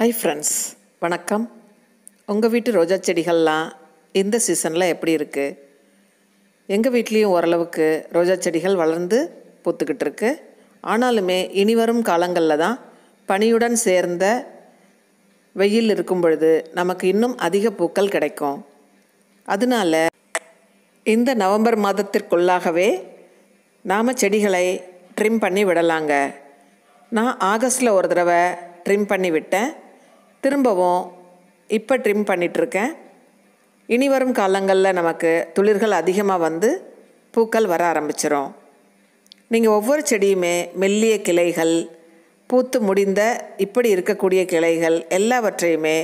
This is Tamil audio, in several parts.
ஹை ஃப்ரெண்ட்ஸ் வணக்கம் உங்கள் வீட்டு ரோஜா செடிகள்லாம் இந்த சீசனில் எப்படி இருக்குது எங்கள் வீட்லேயும் ஓரளவுக்கு ரோஜா செடிகள் வளர்ந்து பூத்துக்கிட்டு இருக்கு ஆனாலுமே இனி வரும் காலங்களில் தான் பனியுடன் சேர்ந்த வெயில் இருக்கும் பொழுது நமக்கு இன்னும் அதிக பூக்கள் கிடைக்கும் அதனால இந்த நவம்பர் மாதத்திற்குள்ளாகவே நாம் செடிகளை ட்ரிம் பண்ணி விடலாங்க நான் ஆகஸ்ட்டில் ஒரு தடவை ட்ரிம் பண்ணி விட்டேன் திரும்பவும் இப்போ ட்ரிம் பண்ணிகிட்ருக்கேன் இனி வரும் காலங்களில் நமக்கு துளிர்கள் அதிகமாக வந்து பூக்கள் வர ஆரம்பிச்சிடும் நீங்கள் ஒவ்வொரு செடியுமே மெல்லிய கிளைகள் பூத்து முடிந்த இப்படி இருக்கக்கூடிய கிளைகள் எல்லாவற்றையுமே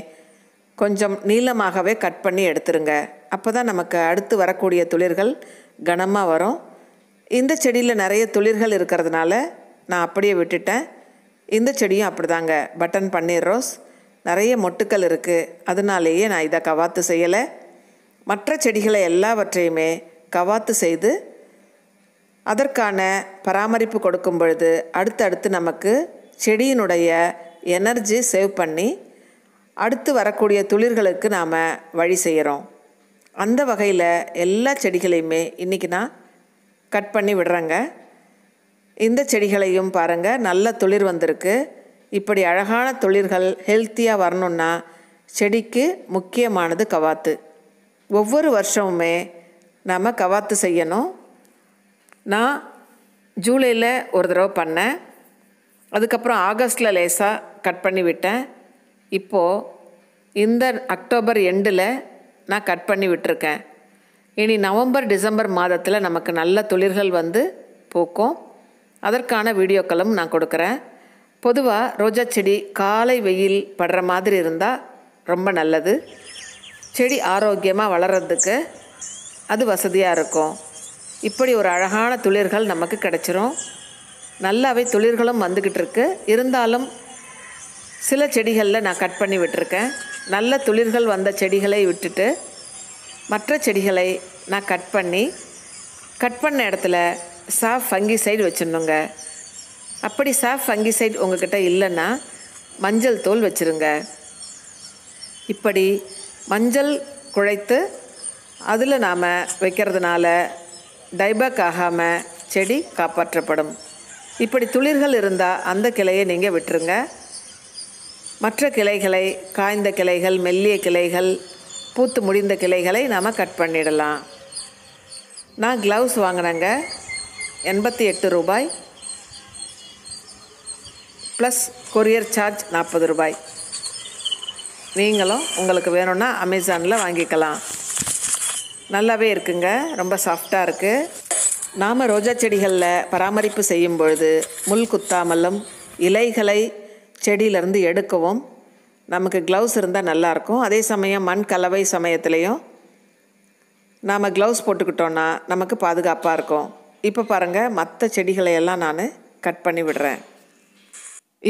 கொஞ்சம் நீளமாகவே கட் பண்ணி எடுத்துருங்க அப்போ தான் நமக்கு அடுத்து வரக்கூடிய துளிர்கள் கனமாக வரும் இந்த செடியில் நிறைய துளிர்கள் இருக்கிறதுனால நான் அப்படியே விட்டுட்டேன் இந்த செடியும் அப்படிதாங்க பட்டன் பன்னீர் ரோஸ் நிறைய மொட்டுக்கள் இருக்குது அதனாலேயே நான் இதை கவாத்து செய்யலை மற்ற செடிகளை எல்லாவற்றையுமே கவாத்து செய்து அதற்கான பராமரிப்பு கொடுக்கும் பொழுது அடுத்தடுத்து நமக்கு செடியினுடைய எனர்ஜி சேவ் பண்ணி அடுத்து வரக்கூடிய துளிர்களுக்கு நாம் வழி செய்கிறோம் அந்த வகையில் எல்லா செடிகளையுமே இன்றைக்கி நான் கட் பண்ணி விடுறேங்க இந்த செடிகளையும் பாருங்கள் நல்ல துளிர் வந்திருக்கு இப்படி அழகான தொழில்கள் ஹெல்த்தியாக வரணுன்னா செடிக்கு முக்கியமானது கவாத்து ஒவ்வொரு வருஷமுமே நாம் கவாத்து செய்யணும் நான் ஜூலையில் ஒரு தடவை பண்ணேன் அதுக்கப்புறம் ஆகஸ்டில் லேசாக கட் பண்ணி விட்டேன் இப்போது இந்த அக்டோபர் எண்டில் நான் கட் பண்ணி விட்டுருக்கேன் இனி நவம்பர் டிசம்பர் மாதத்தில் நமக்கு நல்ல தொழில்கள் வந்து பூக்கும் அதற்கான வீடியோக்களும் நான் கொடுக்குறேன் பொதுவாக ரோஜா செடி காலை வெயில் படுற மாதிரி இருந்தால் ரொம்ப நல்லது செடி ஆரோக்கியமாக வளர்கிறதுக்கு அது வசதியாக இருக்கும் இப்படி ஒரு அழகான துளிர்கள் நமக்கு கிடச்சிரும் நல்லாவே துளிர்களும் வந்துக்கிட்டு இருக்கு இருந்தாலும் சில செடிகளில் நான் கட் பண்ணி விட்டுருக்கேன் நல்ல துளிர்கள் வந்த செடிகளை விட்டுட்டு மற்ற செடிகளை நான் கட் பண்ணி கட் பண்ண இடத்துல சாஃப் ஃபங்கி சைடு வச்சிடணுங்க அப்படி சாஃப் ஃபங்கிசைட் உங்ககிட்ட இல்லைன்னா மஞ்சள் தோல் வச்சுருங்க இப்படி மஞ்சள் குழைத்து அதில் நாம் வைக்கிறதுனால டைபேக் ஆகாமல் செடி காப்பாற்றப்படும் இப்படி துளிர்கள் இருந்தால் அந்த கிளையை நீங்கள் விட்டுருங்க மற்ற கிளைகளை காய்ந்த கிளைகள் மெல்லிய கிளைகள் பூத்து முடிந்த கிளைகளை நாம் கட் பண்ணிடலாம் நான் க்ளவுஸ் வாங்கினேங்க எண்பத்தி எட்டு ரூபாய் ப்ளஸ் கொரியர் சார்ஜ் நாற்பது ரூபாய் நீங்களும் உங்களுக்கு வேணும்னா அமேசானில் வாங்கிக்கலாம் நல்லாவே இருக்குங்க ரொம்ப சாஃப்டாக இருக்குது நாம் ரோஜா செடிகளில் பராமரிப்பு செய்யும் பொழுது முள் குத்தாமலும் இலைகளை செடியிலேருந்து எடுக்கவும் நமக்கு க்ளவுஸ் இருந்தால் நல்லாயிருக்கும் அதே சமயம் மண் கலவை சமயத்துலேயும் நாம் க்ளவுஸ் போட்டுக்கிட்டோன்னா நமக்கு பாதுகாப்பாக இருக்கும் இப்போ பாருங்கள் மற்ற செடிகளையெல்லாம் நான் கட் பண்ணி விடுறேன்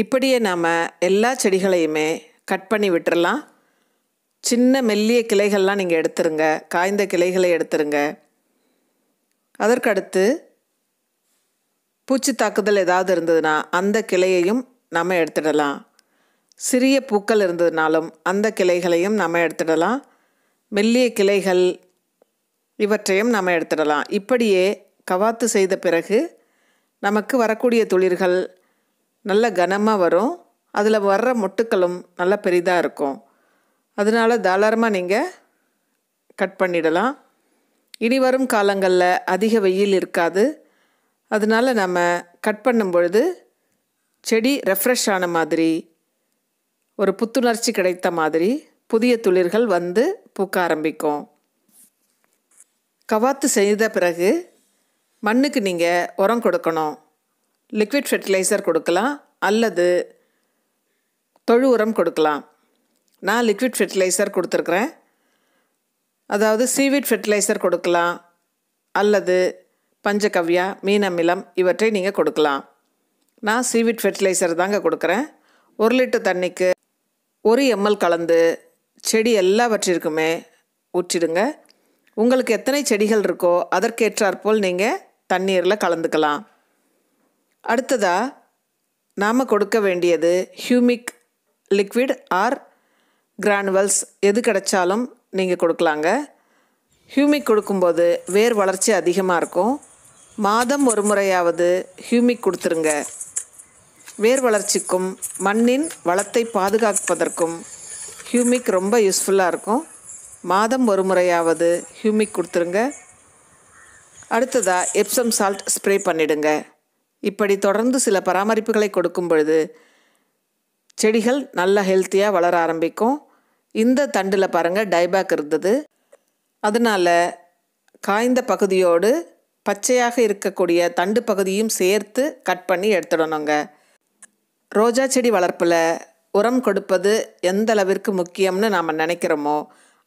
இப்படியே நாம் எல்லா செடிகளையுமே கட் பண்ணி விட்டுறலாம் சின்ன மெல்லிய கிளைகள்லாம் நீங்கள் எடுத்துருங்க காய்ந்த கிளைகளை எடுத்துருங்க அதற்கடுத்து பூச்சி தாக்குதல் ஏதாவது இருந்ததுன்னா அந்த கிளையையும் நம்ம எடுத்துடலாம் சிறிய பூக்கள் இருந்ததுனாலும் அந்த கிளைகளையும் நம்ம எடுத்துடலாம் மெல்லிய கிளைகள் இவற்றையும் நம்ம எடுத்துடலாம் இப்படியே கவாத்து செய்த பிறகு நமக்கு வரக்கூடிய துளிர்கள் நல்ல கனமாக வரும் அதில் வர்ற மொட்டுக்களும் நல்லா பெரிதாக இருக்கும் அதனால் தாராளமாக நீங்கள் கட் பண்ணிடலாம் இனி வரும் காலங்களில் அதிக வெயில் இருக்காது அதனால் நம்ம கட் பண்ணும் பொழுது செடி ரெஃப்ரெஷ் ஆன மாதிரி ஒரு புத்துணர்ச்சி கிடைத்த மாதிரி புதிய துளிர்கள் வந்து பூக்க ஆரம்பிக்கும் கவாத்து செய்த பிறகு மண்ணுக்கு நீங்கள் உரம் கொடுக்கணும் லிக்விட் ஃபெர்டிலைசர் கொடுக்கலாம் அல்லது தொழு உரம் கொடுக்கலாம் நான் லிக்விட் ஃபெர்டிலைசர் கொடுத்துருக்குறேன் அதாவது சீவிட் ஃபெர்டிலைசர் கொடுக்கலாம் அல்லது பஞ்சகவ்யா மீனமிலம் இவற்றை நீங்கள் கொடுக்கலாம் நான் சீவிட் ஃபெர்டிலைசர் தாங்க கொடுக்குறேன் ஒரு லிட்டர் தண்ணிக்கு ஒரு எம்எல் கலந்து செடி எல்லாவற்றிற்குமே ஊற்றிடுங்க உங்களுக்கு எத்தனை செடிகள் இருக்கோ அதற்கேற்றாற்போல் நீங்கள் தண்ணீரில் கலந்துக்கலாம் அடுத்ததாக நாம் கொடுக்க வேண்டியது ஹியூமிக் லிக்விட் ஆர் கிரானுவல்ஸ் எது கிடைச்சாலும் நீங்கள் கொடுக்கலாங்க ஹியூமிக் கொடுக்கும்போது வேர் வளர்ச்சி அதிகமாக இருக்கும் மாதம் ஒரு முறையாவது ஹியூமிக் கொடுத்துருங்க வேர் வளர்ச்சிக்கும் மண்ணின் வளத்தை பாதுகாப்பதற்கும் ஹியூமிக் ரொம்ப யூஸ்ஃபுல்லாக இருக்கும் மாதம் ஒரு முறையாவது ஹியூமிக் கொடுத்துருங்க அடுத்ததாக எப்சம் சால்ட் ஸ்ப்ரே பண்ணிவிடுங்க இப்படி தொடர்ந்து சில பராமரிப்புகளை கொடுக்கும் பொழுது செடிகள் நல்ல ஹெல்த்தியாக வளர ஆரம்பிக்கும் இந்த தண்டில் பாருங்கள் டைபேக் இருந்தது அதனால் காய்ந்த பகுதியோடு பச்சையாக இருக்கக்கூடிய தண்டு பகுதியும் சேர்த்து கட் பண்ணி எடுத்துடணுங்க ரோஜா செடி வளர்ப்பில் உரம் கொடுப்பது எந்த அளவிற்கு முக்கியம்னு நாம் நினைக்கிறோமோ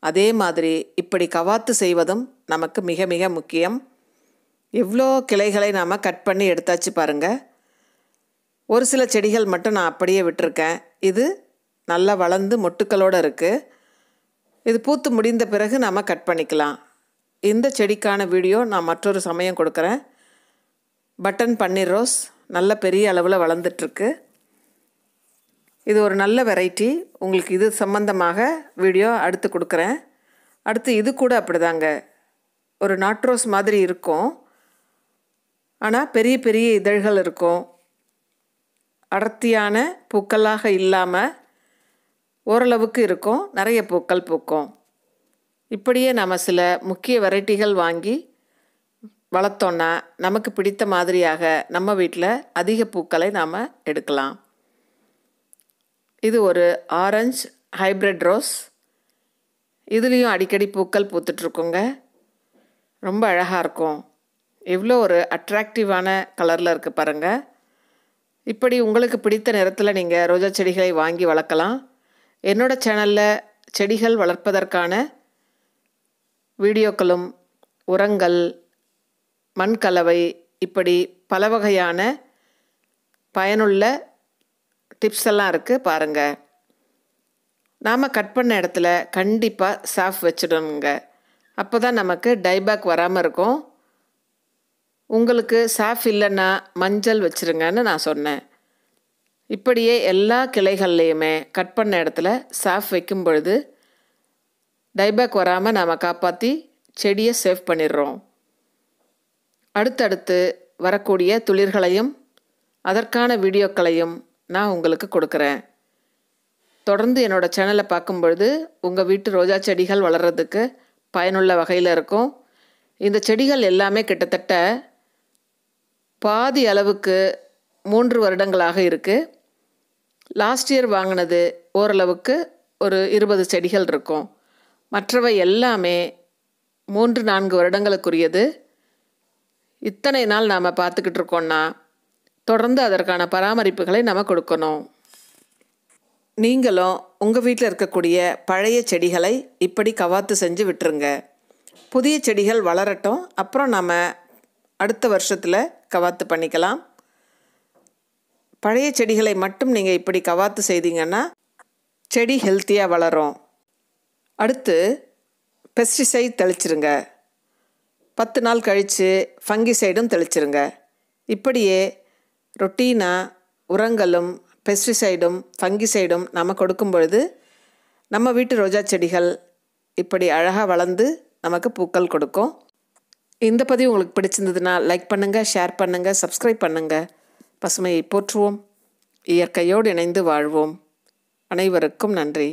அதே மாதிரி இப்படி கவாத்து செய்வதும் நமக்கு மிக மிக முக்கியம் இவ்வளோ கிளைகளை நாம் கட் பண்ணி எடுத்தாச்சு பாருங்கள் ஒரு சில செடிகள் மட்டும் நான் அப்படியே விட்டுருக்கேன் இது நல்லா வளர்ந்து மொட்டுக்களோடு இருக்குது இது பூத்து முடிந்த பிறகு நாம் கட் பண்ணிக்கலாம் இந்த செடிக்கான வீடியோ நான் மற்றொரு சமயம் கொடுக்குறேன் பட்டன் பன்னீர் ரோஸ் நல்ல பெரிய அளவில் வளர்ந்துட்டுருக்கு இது ஒரு நல்ல வெரைட்டி உங்களுக்கு இது சம்மந்தமாக வீடியோ அடுத்து கொடுக்குறேன் அடுத்து இது கூட அப்படிதாங்க ஒரு நாட்ரோஸ் மாதிரி இருக்கும் ஆனால் பெரிய பெரிய இதழ்கள் இருக்கும் அடர்த்தியான பூக்களாக இல்லாமல் ஓரளவுக்கு இருக்கும் நிறைய பூக்கள் பூக்கும் இப்படியே நம்ம சில முக்கிய வெரைட்டிகள் வாங்கி வளர்த்தோன்னா நமக்கு பிடித்த மாதிரியாக நம்ம வீட்டில் அதிக பூக்களை நாம் எடுக்கலாம் இது ஒரு ஆரஞ்சு ஹைப்ரிட் ரோஸ் இதுலேயும் அடிக்கடி பூக்கள் பூத்துட்ருக்குங்க ரொம்ப அழகாக இருக்கும் எவ்வளோ ஒரு அட்ராக்டிவான கலரில் இருக்குது பாருங்கள் இப்படி உங்களுக்கு பிடித்த நேரத்தில் நீங்கள் ரோஜா செடிகளை வாங்கி வளர்க்கலாம் என்னோடய சேனலில் செடிகள் வளர்ப்பதற்கான வீடியோக்களும் உரங்கள் மண் கலவை இப்படி பல வகையான பயனுள்ள டிப்ஸ் எல்லாம் இருக்குது பாருங்கள் நாம் கட் பண்ண இடத்துல கண்டிப்பாக சாஃப் வச்சிடணுங்க அப்போ தான் நமக்கு டைபேக் வராமல் இருக்கும் உங்களுக்கு சாஃப் இல்லைன்னா மஞ்சள் வச்சுருங்கன்னு நான் சொன்னேன் இப்படியே எல்லா கிளைகள்லேயுமே கட் பண்ண இடத்துல சாஃப் வைக்கும் பொழுது டைபேக் வராமல் நாம் காப்பாற்றி செடியை சேவ் பண்ணிடுறோம் அடுத்தடுத்து வரக்கூடிய துளிர்களையும் அதற்கான வீடியோக்களையும் நான் உங்களுக்கு கொடுக்குறேன் தொடர்ந்து என்னோடய சேனலை பார்க்கும்பொழுது உங்கள் வீட்டு ரோஜா செடிகள் வளர்கிறதுக்கு பயனுள்ள வகையில் இருக்கும் இந்த செடிகள் எல்லாமே கிட்டத்தட்ட பாதி அளவுக்கு மூன்று வருடங்களாக இருக்குது லாஸ்ட் இயர் வாங்கினது ஓரளவுக்கு ஒரு இருபது செடிகள் இருக்கும் மற்றவை எல்லாமே மூன்று நான்கு வருடங்களுக்குரியது இத்தனை நாள் நாம் பார்த்துக்கிட்டு இருக்கோம்னா தொடர்ந்து அதற்கான பராமரிப்புகளை நம்ம கொடுக்கணும் நீங்களும் உங்கள் வீட்டில் இருக்கக்கூடிய பழைய செடிகளை இப்படி கவாத்து செஞ்சு விட்டுருங்க புதிய செடிகள் வளரட்டும் அப்புறம் நம்ம அடுத்த வருஷத்தில் கவாத்து பண்ணிக்கலாம் பழைய செடிகளை மட்டும் நீங்கள் இப்படி கவாத்து செய்தீங்கன்னா செடி ஹெல்த்தியாக வளரும் அடுத்து பெஸ்டிசைட் தெளிச்சிருங்க பத்து நாள் கழித்து ஃபங்கிசைடும் தெளிச்சிருங்க இப்படியே ரொட்டீனாக உரங்களும் பெஸ்டிசைடும் ஃபங்கிசைடும் நம்ம கொடுக்கும் பொழுது நம்ம வீட்டு ரோஜா செடிகள் இப்படி அழகாக வளர்ந்து நமக்கு பூக்கள் கொடுக்கும் இந்த பதிவு உங்களுக்கு பிடிச்சிருந்ததுன்னா லைக் பண்ணுங்கள் ஷேர் பண்ணுங்கள் சப்ஸ்கிரைப் பண்ணுங்கள் பசுமையை போற்றுவோம் இயற்கையோடு இணைந்து வாழ்வோம் அனைவருக்கும் நன்றி